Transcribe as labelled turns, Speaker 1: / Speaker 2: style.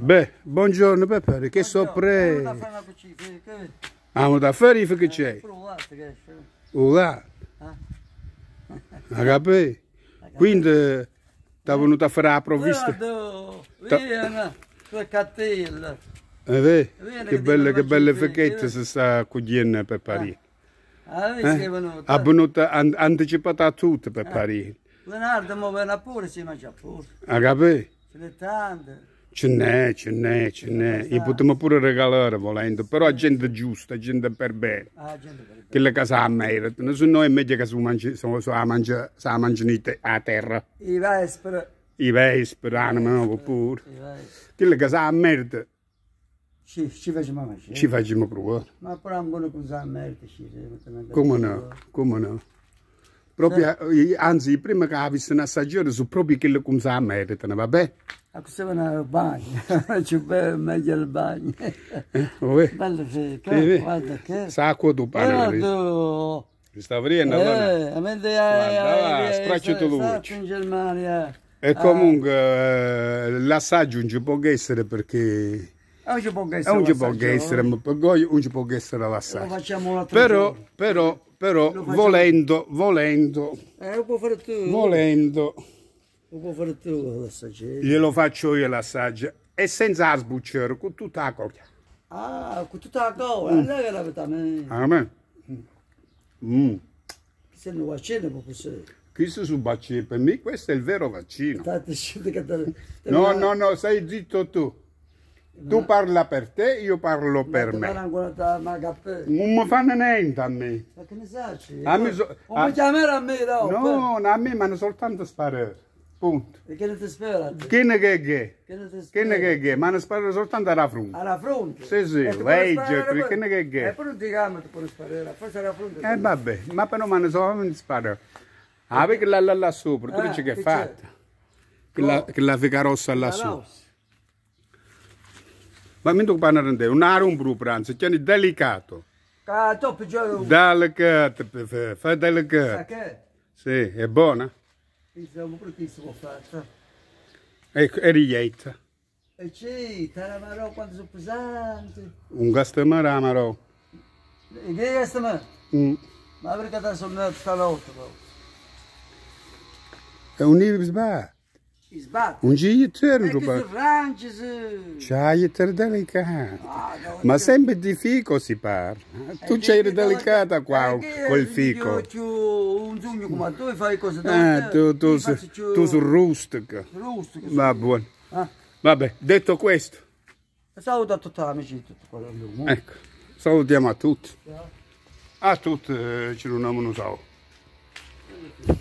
Speaker 1: Beh, buongiorno Peppere, che so pre... Ah, una taferifa che c'è? Eh, un latte. Ha capito? Quindi, ti è eh? venuto a fare la provvista? Vieni, tua cattella. Eh, vedi? Che belle, che belle fecchette eh. si sta cogliendo per Parigi.
Speaker 2: Ah, ah, eh? Ha
Speaker 1: venuto an anticipata a tutto per Parigi. Leonardo, ma pure si mangia pure. Ha capito? Ce tante. Ce n'è, ce n'è, ce n'è. Gli potremmo pure regalare volendo, però a gente giusta, a gente per bene. Ah, gente per bene. Che la casa ha merito. Non sono noi è meglio che si mangi, mangi, mangiano a terra. I vespri. I vespri, anima, no, pure. Che la casa ha merito. Ci, ci facciamo mangiare. Ci facciamo provare. Ma però ancora con la merito Come no, come no proprio, eh. anzi prima che avessi un assaggio su proprio quello che si meritano, va bene? A ah, questo vanno il bagno, ci meglio il bagno. Eh, Bello che eh, guarda che... Sacco tu parli. Guarda... Sta venendo allora. Eh, a me dai, eh, eh, eh, straccio tu luce. in Germania. E comunque l'assaggio ah, non ci può essere perché... Non ci può essere, non ci può essere, non ci può essere l'assaggio. Però, però, però volendo, volendo, eh, lo puoi fare tu. volendo, lo puoi fare tu l'assaggiare. Glielo faccio io l'assaggio e senza sbucciare, con tutta la cocchia. Ah, con tutta la cocchia, mm. allora che la metà me. A me? Mm. mm. Se non vaccino può essere. Questo sul vaccino, per me questo è il vero vaccino. No, no, no, stai zitto tu. Tu parla per te, io parlo per me. Non mi fanno niente a me. Ma che ne sai? Non mi chiamare a me, no? No, a me, ma non soltanto sparare. Punto. E che ne ti spera? Che ne che che? Che ne ti spera? Che ne che che? Ma ne sparo soltanto alla fronte. Alla fronte? Sì, sì, legge, che ne che che? E poi non ti chiama, ti puoi sparare, forse alla fronte. Eh vabbè, ma però ma ne solamente sparo. Ah, perché là, là, là sopra, tu ah, dici che è fatta? Che la, che la fica rossa là sopra. Ma mi tocca parlare di un arumbro pranzo, c'è delicato. Cato, peggiore. Delicato, fa delicato. Sì, è buona? Diciamo perché si può fatta. E, e riglietta. E c'è, taramarò quanto sono pesanti. Un gastamara, amaro. E che gastamara? Mm. Ma perché ti sono andato stanotte? È un ibis bar. Ungi gli terni ruba. C'hai ter delicato. Ah, ma sempre di fico si parla. Eh, tu c'eri delicata qua eh, oh, col fico. Ma tu fai cose da eh, tu, tu, sei su rustica. Va buono. Vabbè, detto questo. Saluto a tutta l'amicizia. Ecco, salutiamo a tutti. A tutti ci riuniamo un